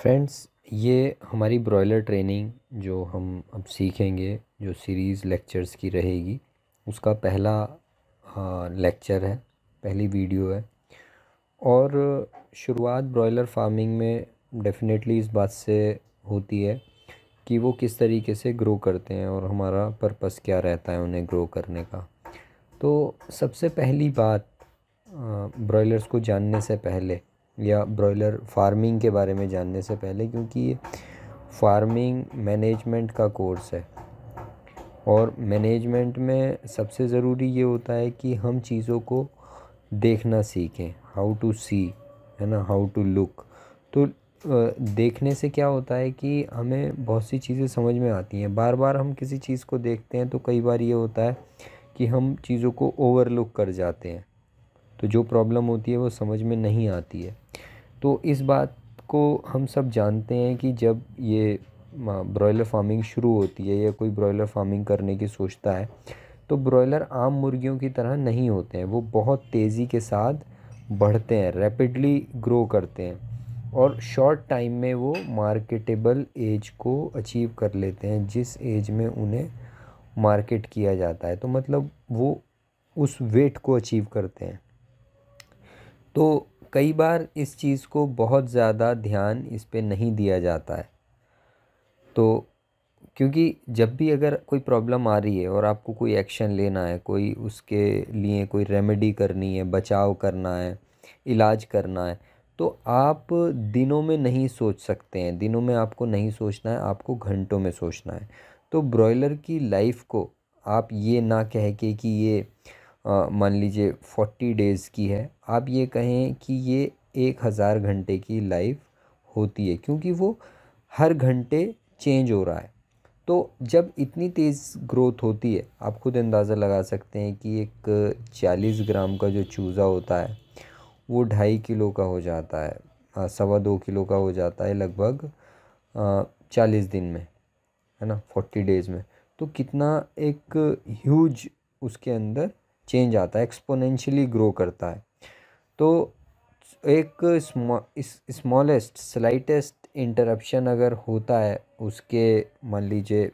friends ये हमारी broiler training जो हम अब सीखेंगे जो सीरीज़ लेक्चर्स की रहेगी उसका पहला लेक्चर है पहली वीडियो है और शुरुआत ब्रॉयलर फार्मिंग में डेफिनेटली इस बात से होती है कि वो किस तरीके से ग्रो करते हैं और हमारा पर्पस क्या रहता है उन्हें ग्रो करने का तो सबसे पहली बात ब्रॉयलर्स को जानने से पहले या ब्रॉयलर फार्मिंग के बारे में जानने से पहले क्योंकि ये फार्मिंग मैनेजमेंट का कोर्स है और मैनेजमेंट में सबसे ज़रूरी ये होता है कि हम चीज़ों को देखना सीखें हाउ टू सी है ना हाउ टू लुक तो देखने से क्या होता है कि हमें बहुत सी चीज़ें समझ में आती हैं बार बार हम किसी चीज़ को देखते हैं तो कई बार ये होता है कि हम चीज़ों को ओवरलुक कर जाते हैं तो जो प्रॉब्लम होती है वो समझ में नहीं आती है तो इस बात को हम सब जानते हैं कि जब ये ब्रॉयलर फार्मिंग शुरू होती है या कोई ब्रॉयलर फार्मिंग करने की सोचता है तो ब्रॉयलर आम मुर्गियों की तरह नहीं होते हैं वो बहुत तेज़ी के साथ बढ़ते हैं रैपिडली ग्रो करते हैं और शॉर्ट टाइम में वो मार्केटेबल एज को अचीव कर लेते हैं जिस एज में उन्हें मार्केट किया जाता है तो मतलब वो उस वेट को अचीव करते हैं तो कई बार इस चीज़ को बहुत ज़्यादा ध्यान इस पर नहीं दिया जाता है तो क्योंकि जब भी अगर कोई प्रॉब्लम आ रही है और आपको कोई एक्शन लेना है कोई उसके लिए कोई रेमेडी करनी है बचाव करना है इलाज करना है तो आप दिनों में नहीं सोच सकते हैं दिनों में आपको नहीं सोचना है आपको घंटों में सोचना है तो ब्रॉयलर की लाइफ को आप ये ना कह के कि ये मान लीजिए फोर्टी डेज़ की है आप ये कहें कि ये एक हज़ार घंटे की लाइफ होती है क्योंकि वो हर घंटे चेंज हो रहा है तो जब इतनी तेज़ ग्रोथ होती है आप खुद अंदाज़ा लगा सकते हैं कि एक चालीस ग्राम का जो चूज़ा होता है वो ढाई किलो का हो जाता है सवा दो किलो का हो जाता है लगभग चालीस दिन में है ना फोर्टी डेज़ में तो कितना एक ह्यूज उसके अंदर चेंज आता है एक्सपोनेंशियली ग्रो करता है तो एक स्मॉलेस्ट स्लाइटेस्ट इंटरप्शन अगर होता है उसके मान लीजिए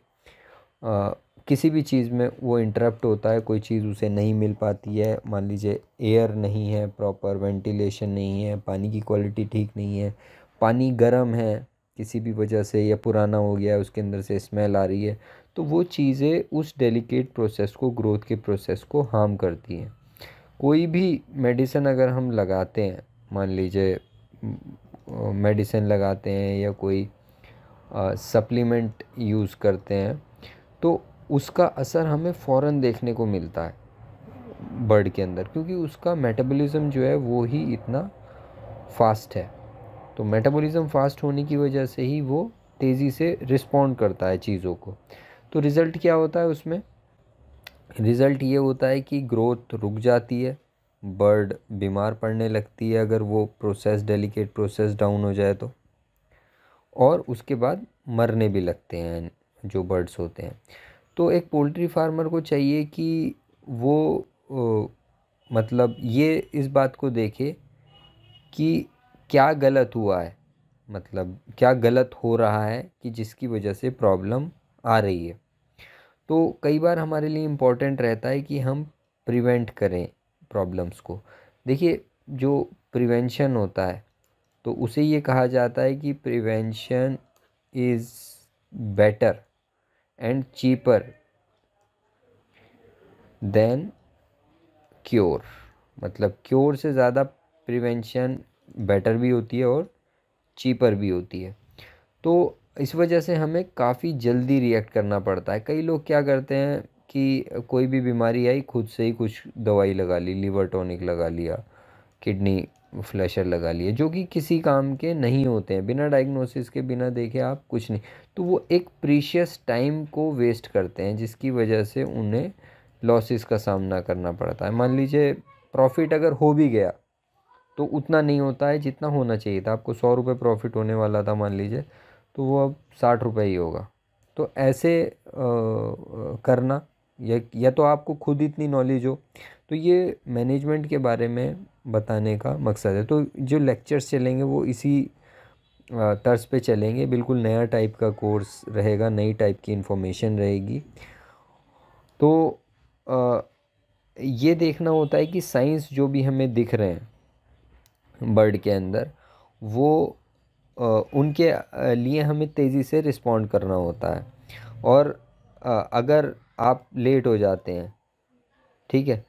किसी भी चीज़ में वो इंटरप्ट होता है कोई चीज़ उसे नहीं मिल पाती है मान लीजिए एयर नहीं है प्रॉपर वेंटिलेशन नहीं है पानी की क्वालिटी ठीक नहीं है पानी गर्म है किसी भी वजह से या पुराना हो गया है उसके अंदर से स्मेल आ रही है तो वो चीज़ें उस डेलिकेट प्रोसेस को ग्रोथ के प्रोसेस को हार्म करती हैं कोई भी मेडिसिन अगर हम लगाते हैं मान लीजिए मेडिसिन लगाते हैं या कोई सप्लीमेंट यूज़ करते हैं तो उसका असर हमें फ़ौर देखने को मिलता है बर्ड के अंदर क्योंकि उसका मेटाबॉलिज्म जो है वो ही इतना फास्ट है तो मेटाबॉलिज्म फास्ट होने की वजह से ही वो तेज़ी से रिस्पॉन्ड करता है चीज़ों को तो रिज़ल्ट क्या होता है उसमें रिज़ल्ट ये होता है कि ग्रोथ रुक जाती है बर्ड बीमार पड़ने लगती है अगर वो प्रोसेस डेलिकेट प्रोसेस डाउन हो जाए तो और उसके बाद मरने भी लगते हैं जो बर्ड्स होते हैं तो एक पोल्ट्री फार्मर को चाहिए कि वो ओ, मतलब ये इस बात को देखे कि क्या गलत हुआ है मतलब क्या गलत हो रहा है कि जिसकी वजह से प्रॉब्लम आ रही है तो कई बार हमारे लिए इम्पोर्टेंट रहता है कि हम प्रिवेंट करें प्रॉब्लम्स को देखिए जो प्रिवेंशन होता है तो उसे ये कहा जाता है कि prevention is better and cheaper than cure मतलब क्योर से ज़्यादा प्रिवेंशन बेटर भी होती है और चीपर भी होती है तो इस वजह से हमें काफ़ी जल्दी रिएक्ट करना पड़ता है कई लोग क्या करते हैं कि कोई भी बीमारी आई खुद से ही कुछ दवाई लगा ली लीवर टॉनिक लगा लिया किडनी फ्लैशर लगा लिए जो कि किसी काम के नहीं होते हैं बिना डायग्नोसिस के बिना देखे आप कुछ नहीं तो वो एक प्रीशियस टाइम को वेस्ट करते हैं जिसकी वजह से उन्हें लॉसेस का सामना करना पड़ता है मान लीजिए प्रॉफिट अगर हो भी गया तो उतना नहीं होता है जितना होना चाहिए था आपको सौ रुपये प्रॉफिट होने वाला था मान लीजिए तो वो अब साठ रुपये ही होगा तो ऐसे आ, करना या या तो आपको खुद इतनी नॉलेज हो तो ये मैनेजमेंट के बारे में बताने का मकसद है तो जो लेक्चर्स चलेंगे वो इसी तर्ज पे चलेंगे बिल्कुल नया टाइप का कोर्स रहेगा नई टाइप की इन्फॉर्मेशन रहेगी तो आ, ये देखना होता है कि साइंस जो भी हमें दिख रहे हैं बर्ड के अंदर वो उनके लिए हमें तेज़ी से रिस्पॉन्ड करना होता है और अगर आप लेट हो जाते हैं ठीक है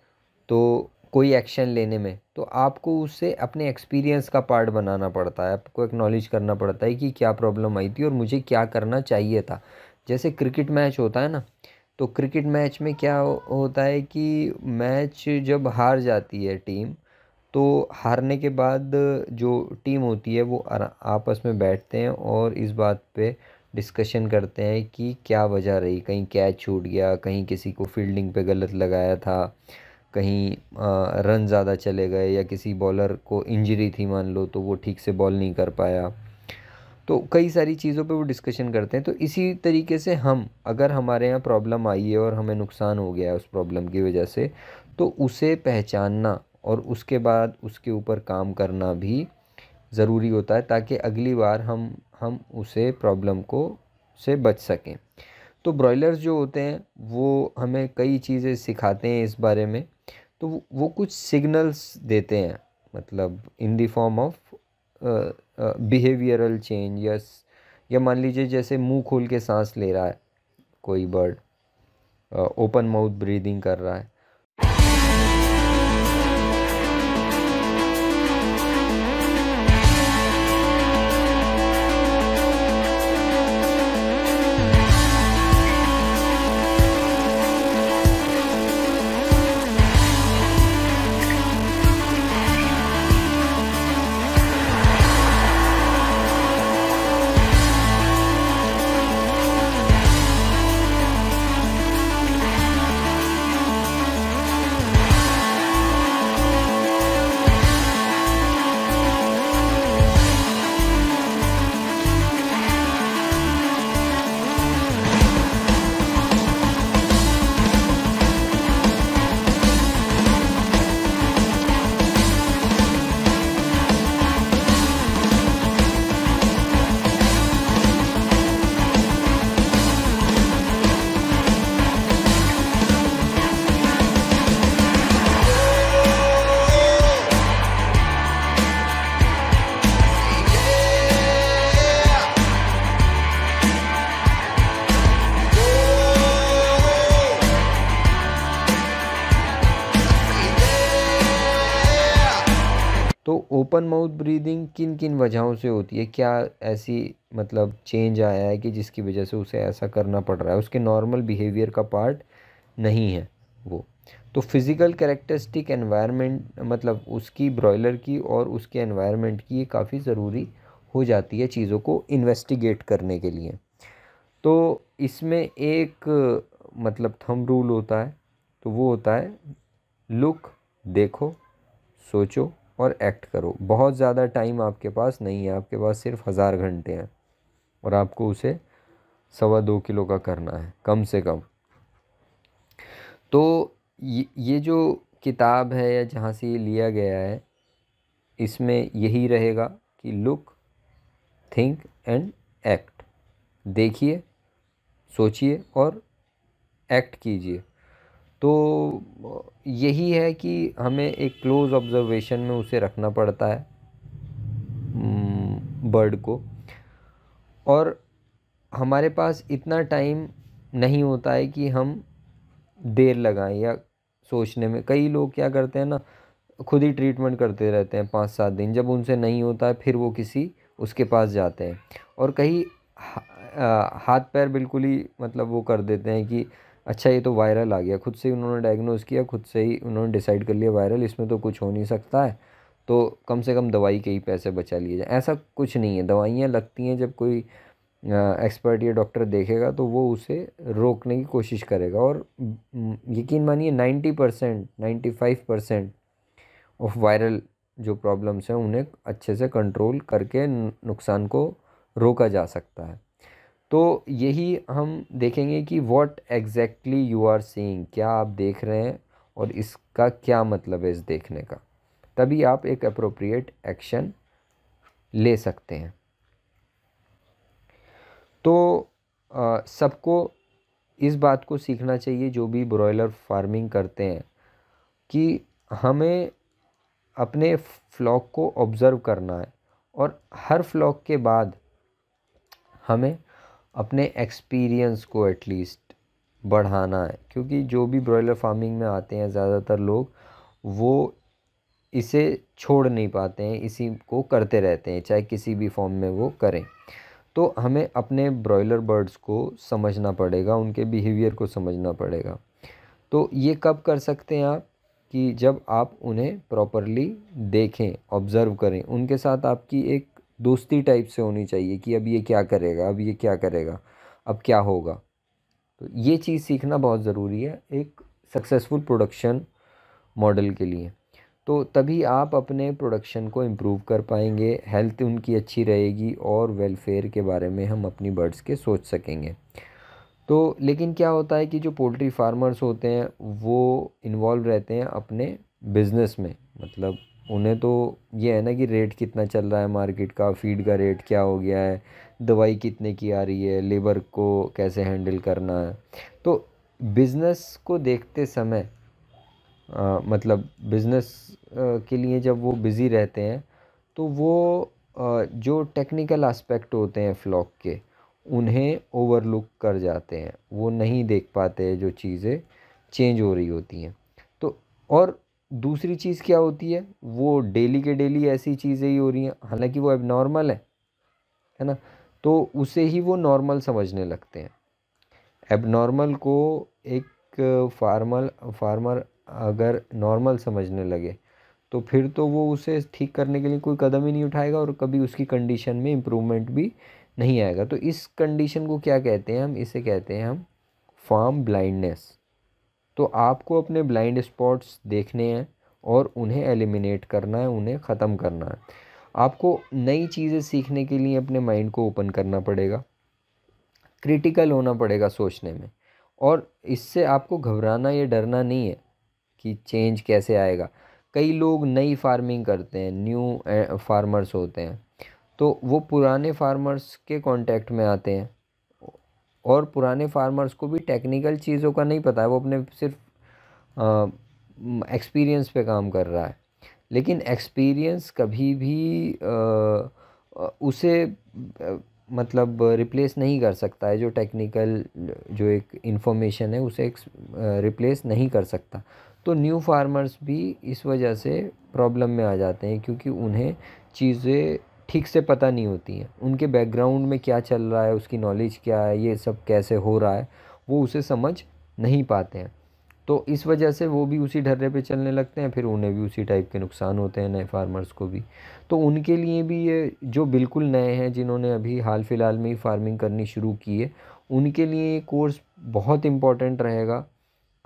तो कोई एक्शन लेने में तो आपको उससे अपने एक्सपीरियंस का पार्ट बनाना पड़ता है आपको एक्नॉलेज करना पड़ता है कि क्या प्रॉब्लम आई थी और मुझे क्या करना चाहिए था जैसे क्रिकेट मैच होता है ना तो क्रिकेट मैच में क्या होता है कि मैच जब हार जाती है टीम तो हारने के बाद जो टीम होती है वो आपस में बैठते हैं और इस बात पे डिस्कशन करते हैं कि क्या वजह रही कहीं कैच छूट गया कहीं किसी को फील्डिंग पे गलत लगाया था कहीं रन ज़्यादा चले गए या किसी बॉलर को इंजरी थी मान लो तो वो ठीक से बॉल नहीं कर पाया तो कई सारी चीज़ों पे वो डिस्कशन करते हैं तो इसी तरीके से हम अगर हमारे यहाँ प्रॉब्लम आई है और हमें नुकसान हो गया है उस प्रॉब्लम की वजह से तो उसे पहचानना और उसके बाद उसके ऊपर काम करना भी ज़रूरी होता है ताकि अगली बार हम हम उसे प्रॉब्लम को से बच सकें तो ब्रॉयलर्स जो होते हैं वो हमें कई चीज़ें सिखाते हैं इस बारे में तो वो कुछ सिग्नल्स देते हैं मतलब in the form of behavioural change या या मान लीजिए जैसे मुंह खोल के सांस ले रहा है कोई बर्ड ओपन माउथ ब्रीदिंग कर रहा है ओपन माउथ ब्रीदिंग किन किन वजहों से होती है क्या ऐसी मतलब चेंज आया है कि जिसकी वजह से उसे ऐसा करना पड़ रहा है उसके नॉर्मल बिहेवियर का पार्ट नहीं है वो तो फिज़िकल करेक्टरिस्टिक एनवायरनमेंट मतलब उसकी ब्रॉयलर की और उसके एनवायरनमेंट की ये काफ़ी ज़रूरी हो जाती है चीज़ों को इन्वेस्टिगेट करने के लिए तो इसमें एक मतलब थम रूल होता है तो वो होता है लुक देखो सोचो और एक्ट करो बहुत ज़्यादा टाइम आपके पास नहीं है आपके पास सिर्फ हज़ार घंटे हैं और आपको उसे सवा दो किलो का करना है कम से कम तो ये जो किताब है या जहाँ से ये लिया गया है इसमें यही रहेगा कि लुक थिंक एंड एक्ट देखिए सोचिए और एक्ट कीजिए तो यही है कि हमें एक क्लोज़ ऑब्ज़र्वेशन में उसे रखना पड़ता है बर्ड को और हमारे पास इतना टाइम नहीं होता है कि हम देर लगाएं या सोचने में कई लोग क्या करते हैं ना खुद ही ट्रीटमेंट करते रहते हैं पाँच सात दिन जब उनसे नहीं होता है फिर वो किसी उसके पास जाते हैं और कहीं हाथ पैर बिल्कुल ही मतलब वो कर देते हैं कि अच्छा ये तो वायरल आ गया खुद से ही उन्होंने डायग्नोज़ किया खुद से ही उन्होंने डिसाइड कर लिया वायरल इसमें तो कुछ हो नहीं सकता है तो कम से कम दवाई के ही पैसे बचा लिए जाए ऐसा कुछ नहीं है दवाइयाँ लगती हैं जब कोई एक्सपर्ट या डॉक्टर देखेगा तो वो उसे रोकने की कोशिश करेगा और यकीन मानिए ninety percent ninety five percent of viral जो प्रॉब्लम्स हैं उन्हें अच्छे से कंट्रोल करके नुकसान को रोका जा सकता है तो यही हम देखेंगे कि what exactly you are seeing क्या आप देख रहे हैं और इसका क्या मतलब है इस देखने का तभी आप एक अप्रोप्रिएट एक्शन ले सकते हैं तो सबको इस बात को सीखना चाहिए जो भी ब्रॉयलर फार्मिंग करते हैं कि हमें अपने फ्लॉक को ऑब्ज़र्व करना है और हर फ्लॉक के बाद हमें अपने एक्सपीरियंस को एटलीस्ट बढ़ाना है क्योंकि जो भी ब्रॉयलर फार्मिंग में आते हैं ज़्यादातर लोग वो इसे छोड़ नहीं पाते हैं इसी को करते रहते हैं चाहे किसी भी फॉर्म में वो करें तो हमें अपने ब्रॉयलर बर्ड्स को समझना पड़ेगा उनके बिहेवियर को समझना पड़ेगा तो ये कब कर सकते हैं आप कि जब आप उन्हें प्रॉपरली देखें ऑब्ज़र्व करें उनके साथ आपकी एक दोस्ती टाइप से होनी चाहिए कि अब ये क्या करेगा अब ये क्या करेगा अब क्या होगा तो ये चीज़ सीखना बहुत ज़रूरी है एक सक्सेसफुल प्रोडक्शन मॉडल के लिए तो तभी आप अपने प्रोडक्शन को इम्प्रूव कर पाएंगे हेल्थ उनकी अच्छी रहेगी और वेलफेयर के बारे में हम अपनी बर्ड्स के सोच सकेंगे तो लेकिन क्या होता है कि जो पोल्ट्री फार्मर्स होते हैं वो इन्वॉल्व रहते हैं अपने बिज़नेस में मतलब उन्हें तो ये है ना कि रेट कितना चल रहा है मार्केट का फ़ीड का रेट क्या हो गया है दवाई कितने की आ रही है लेबर को कैसे हैंडल करना है तो बिज़नेस को देखते समय आ, मतलब बिज़नेस के लिए जब वो बिज़ी रहते हैं तो वो आ, जो टेक्निकल एस्पेक्ट होते हैं फ्लॉक के उन्हें ओवरलुक कर जाते हैं वो नहीं देख पाते जो चीज़ें चेंज हो रही होती हैं तो और दूसरी चीज़ क्या होती है वो डेली के डेली ऐसी चीज़ें ही हो रही हैं हालांकि वो एबनॉर्मल है है ना तो उसे ही वो नॉर्मल समझने लगते हैं एबनॉर्मल को एक फार्मल फार्मर अगर नॉर्मल समझने लगे तो फिर तो वो उसे ठीक करने के लिए कोई कदम ही नहीं उठाएगा और कभी उसकी कंडीशन में इम्प्रूवमेंट भी नहीं आएगा तो इस कंडीशन को क्या कहते हैं हम इसे कहते हैं हम फार्म ब्लाइंडनेस तो आपको अपने ब्लाइंड स्पॉट्स देखने हैं और उन्हें एलिमिनेट करना है उन्हें ख़त्म करना है आपको नई चीज़ें सीखने के लिए अपने माइंड को ओपन करना पड़ेगा क्रिटिकल होना पड़ेगा सोचने में और इससे आपको घबराना या डरना नहीं है कि चेंज कैसे आएगा कई लोग नई फार्मिंग करते हैं न्यू फार्मर्स eh, होते हैं तो वो पुराने फार्मर्स के कांटेक्ट में आते हैं और पुराने फार्मर्स को भी टेक्निकल चीज़ों का नहीं पता है वो अपने सिर्फ एक्सपीरियंस पे काम कर रहा है लेकिन एक्सपीरियंस कभी भी आ, उसे आ, मतलब रिप्लेस नहीं कर सकता है जो टेक्निकल जो एक इन्फॉर्मेशन है उसे रिप्लेस नहीं कर सकता तो न्यू फार्मर्स भी इस वजह से प्रॉब्लम में आ जाते हैं क्योंकि उन्हें चीज़ें ठीक से पता नहीं होती हैं उनके बैकग्राउंड में क्या चल रहा है उसकी नॉलेज क्या है ये सब कैसे हो रहा है वो उसे समझ नहीं पाते हैं तो इस वजह से वो भी उसी ढर्रे पे चलने लगते हैं फिर उन्हें भी उसी टाइप के नुकसान होते हैं नए फार्मर्स को भी तो उनके लिए भी ये जो बिल्कुल नए हैं जिन्होंने अभी हाल फिलहाल में ही फार्मिंग करनी शुरू की है उनके लिए ये कोर्स बहुत इम्पॉर्टेंट रहेगा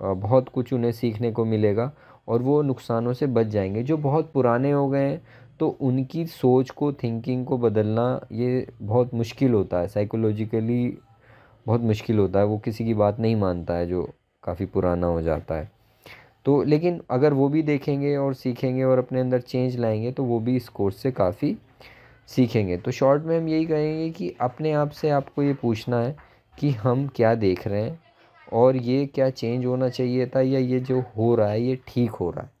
बहुत कुछ उन्हें सीखने को मिलेगा और वो नुकसानों से बच जाएंगे जो बहुत पुराने हो गए हैं तो उनकी सोच को थिंकिंग को बदलना ये बहुत मुश्किल होता है साइकोलॉजिकली बहुत मुश्किल होता है वो किसी की बात नहीं मानता है जो काफ़ी पुराना हो जाता है तो लेकिन अगर वो भी देखेंगे और सीखेंगे और अपने अंदर चेंज लाएंगे तो वो भी इस कोर्स से काफ़ी सीखेंगे तो शॉर्ट में हम यही कहेंगे कि अपने आप से आपको ये पूछना है कि हम क्या देख रहे हैं और ये क्या चेंज होना चाहिए था या ये जो हो रहा है ये ठीक हो रहा है